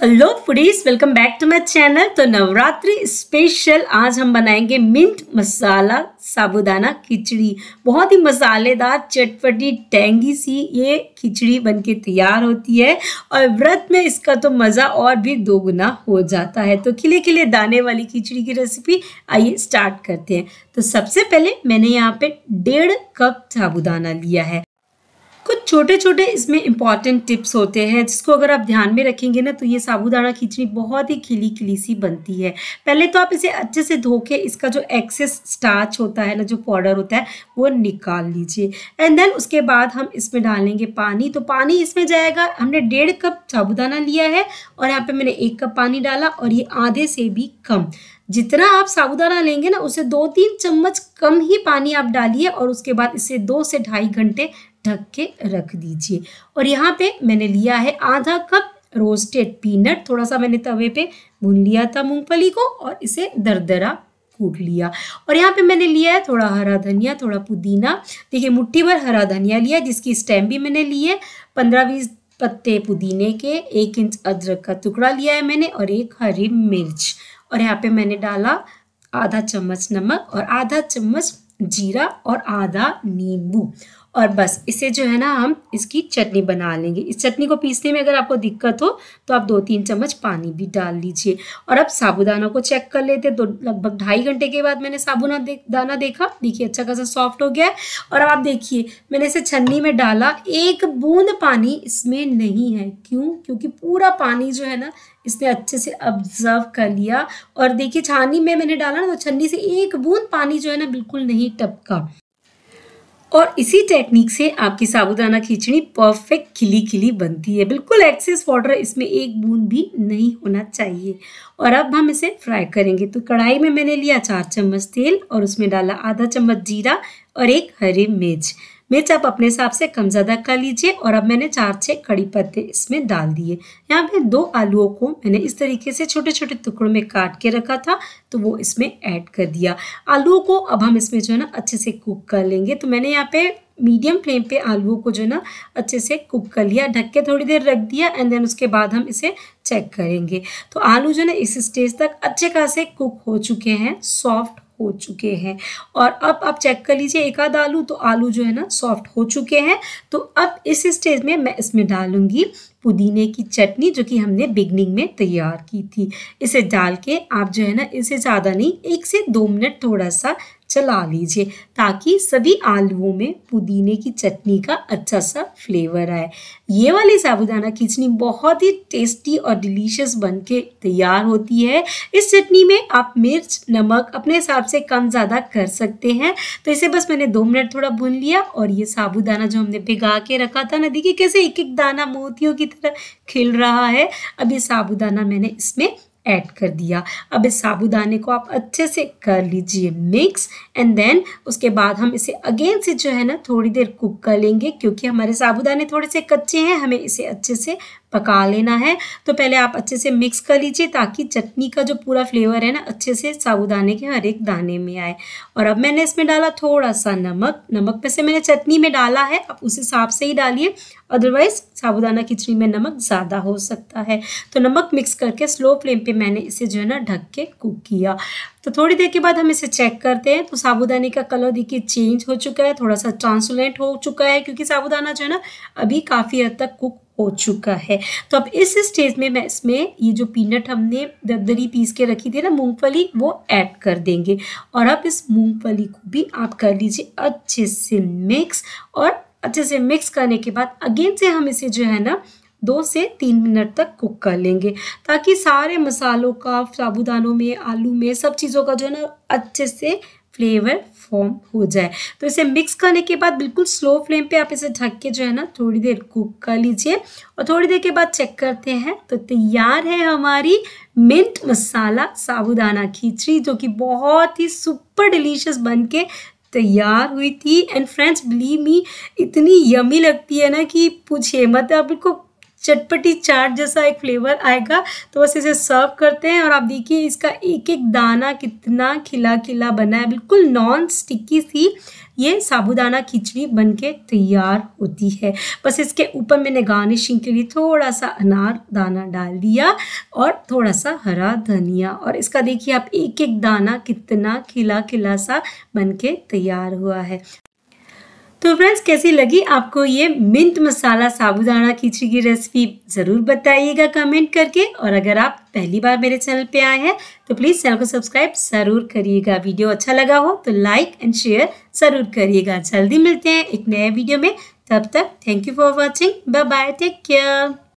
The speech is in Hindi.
hello foodies welcome back to my channel तो नवरात्रि स्पेशल आज हम बनाएंगे मिंट मसाला साबुदाना खिचड़ी बहुत ही मसालेदार चटपटी टेंगी सी ये खिचड़ी बनके तैयार होती है और व्रत में इसका तो मज़ा और भी दोगुना हो जाता है तो खिले खिले दाने वाली खिचड़ी की रेसिपी आइए स्टार्ट करते हैं तो सबसे पहले मैंने यहाँ पर डेढ़ कप साबुदाना लिया है छोटे छोटे इसमें इंपॉर्टेंट टिप्स होते हैं जिसको अगर आप ध्यान में रखेंगे ना तो ये साबूदाना खिचड़ी बहुत ही खिली खिली सी बनती है पहले तो आप इसे अच्छे से धो के इसका जो एक्सेस स्टार्च होता है ना जो पाउडर होता है वो निकाल लीजिए एंड देन उसके बाद हम इसमें डालेंगे पानी तो पानी इसमें जाएगा हमने डेढ़ कप साबूदाना लिया है और यहाँ पर मैंने एक कप पानी डाला और ये आधे से भी कम जितना आप साबुदाना लेंगे ना उसे दो तीन चम्मच कम ही पानी आप डालिए और उसके बाद इसे दो से ढाई घंटे ढक के रख दीजिए और यहाँ पे मैंने लिया है आधा कप रोस्टेड पीनट थोड़ा सा मैंने तवे पे भून लिया था मूंगफली को और इसे दरदरा कूट लिया और यहाँ पे मैंने लिया है थोड़ा हरा धनिया थोड़ा पुदीना देखिए मुट्ठी भर हरा धनिया लिया जिसकी स्टेम भी मैंने ली है पंद्रह बीस पत्ते पुदीने के एक इंच अदरक का टुकड़ा लिया है मैंने और एक हरी मिर्च और यहाँ पे मैंने डाला आधा चम्मच नमक और आधा चम्मच जीरा और आधा नींबू और बस इसे जो है ना हम इसकी चटनी बना लेंगे इस चटनी को पीसने में अगर आपको दिक्कत हो तो आप दो तीन चम्मच पानी भी डाल लीजिए और अब साबुदाना को चेक कर लेते हैं लगभग ढाई घंटे के बाद मैंने साबुना दे, दाना देखा देखिए अच्छा खासा सॉफ्ट हो गया है और आप देखिए मैंने इसे छन्नी में डाला एक बूंद पानी इसमें नहीं है क्यों क्योंकि पूरा पानी जो है ना इसने अच्छे से ऑब्जर्व कर लिया और देखिए छानी में मैंने डाला ना तो छन्नी से एक बूंद पानी जो है ना बिल्कुल नहीं टपका और इसी टेक्निक से आपकी साबुदाना खिचड़ी परफेक्ट खिली खिली बनती है बिल्कुल एक्सेस वाटर इसमें एक बूंद भी नहीं होना चाहिए और अब हम इसे फ्राई करेंगे तो कढ़ाई में मैंने लिया चार चम्मच तेल और उसमें डाला आधा चम्मच जीरा और एक हरी मिर्च मिर्च आप अपने हिसाब से कम ज़्यादा कर लीजिए और अब मैंने चार छः कड़ी पत्ते इसमें डाल दिए यहाँ पे दो आलूओं को मैंने इस तरीके से छोटे छोटे टुकड़ों में काट के रखा था तो वो इसमें ऐड कर दिया आलूओं को अब हम इसमें जो है ना अच्छे से कुक कर लेंगे तो मैंने यहाँ पे मीडियम फ्लेम पे आलूओं को जो है ना अच्छे से कुक कर लिया ढक के थोड़ी देर रख दिया एंड देन उसके बाद हम इसे चेक करेंगे तो आलू जो है ना इस स्टेज तक अच्छे खासे कुक हो चुके हैं सॉफ्ट हो चुके हैं और अब आप चेक कर लीजिए एक आध आलू तो आलू जो है ना सॉफ्ट हो चुके हैं तो अब इस स्टेज में मैं इसमें डालूंगी पुदीने की चटनी जो कि हमने बिगनिंग में तैयार की थी इसे डाल के आप जो है ना इसे ज़्यादा नहीं एक से दो मिनट थोड़ा सा चला लीजिए ताकि सभी आलुओं में पुदीने की चटनी का अच्छा सा फ्लेवर आए ये वाली साबुदाना खिचड़ी बहुत ही टेस्टी और डिलीशियस बन के तैयार होती है इस चटनी में आप मिर्च नमक अपने हिसाब से कम ज़्यादा कर सकते हैं तो इसे बस मैंने दो मिनट थोड़ा भून लिया और ये साबुदाना जो हमने भिगा के रखा था ना देखिए कैसे एक एक दाना मोतियों की तरह खिल रहा है अब ये साबुदाना मैंने इसमें ऐड कर दिया अब इस साबुदाने को आप अच्छे से कर लीजिए मिक्स एंड देन उसके बाद हम इसे अगेन से जो है ना थोड़ी देर कुक कर लेंगे क्योंकि हमारे साबुदाने थोड़े से कच्चे हैं हमें इसे अच्छे से पका लेना है तो पहले आप अच्छे से मिक्स कर लीजिए ताकि चटनी का जो पूरा फ्लेवर है ना अच्छे से साबुदाने के हर एक दाने में आए और अब मैंने इसमें डाला थोड़ा सा नमक नमक में से मैंने चटनी में डाला है आप उस हिसाब से ही डालिए अदरवाइज साबुदाना खिचड़ी में नमक ज़्यादा हो सकता है तो नमक मिक्स करके स्लो फ्लेम पे मैंने इसे जो है ना ढक के कुक किया तो थोड़ी देर के बाद हम इसे चेक करते हैं तो साबुदाने का कलर देखिए चेंज हो चुका है थोड़ा सा ट्रांसलेंट हो चुका है क्योंकि साबुदाना जो है ना अभी काफ़ी हद तक कुक हो चुका है तो अब इस स्टेज में मैं इसमें ये जो पीनट हमने दरदरी पीस के रखी थी ना मूंगफली वो ऐड कर देंगे और अब इस मूंगफली को भी आप कर लीजिए अच्छे से मिक्स और अच्छे से मिक्स करने के बाद अगेन से हम इसे जो है ना दो से तीन मिनट तक कुक कर लेंगे ताकि सारे मसालों का साबुदानों में आलू में सब चीज़ों का जो है ना अच्छे से फ्लेवर फॉर्म हो जाए तो इसे मिक्स करने के बाद बिल्कुल स्लो फ्लेम पे आप इसे ढक के जो है ना थोड़ी देर कुक कर लीजिए और थोड़ी देर के बाद चेक करते हैं तो तैयार है हमारी मिंट मसाला साबुदाना खिचड़ी जो कि बहुत ही सुपर डिलीशियस बन के तैयार हुई थी एंड फ्रेंड्स बिलीव मी इतनी यमी लगती है ना कि पूछिए मतलब आप बिल्कुल चटपटी चाट जैसा एक फ्लेवर आएगा तो बस इसे सर्व करते हैं और आप देखिए इसका एक एक दाना कितना खिला खिला बना है बिल्कुल नॉन स्टिकी सी ये साबुदाना खिचड़ी बनके तैयार होती है बस इसके ऊपर मैंने गार्निशिंग के लिए थोड़ा सा अनार दाना डाल दिया और थोड़ा सा हरा धनिया और इसका देखिए आप एक एक दाना कितना खिला खिला सा के तैयार हुआ है तो फ्रेंड्स कैसी लगी आपको ये मिंट मसाला साबुदाना खिचड़ी की रेसिपी ज़रूर बताइएगा कमेंट करके और अगर आप पहली बार मेरे चैनल पे आए हैं तो प्लीज़ चैनल को सब्सक्राइब ज़रूर करिएगा वीडियो अच्छा लगा हो तो लाइक एंड शेयर ज़रूर करिएगा जल्दी मिलते हैं एक नए वीडियो में तब तक thank you for watching bye bye take care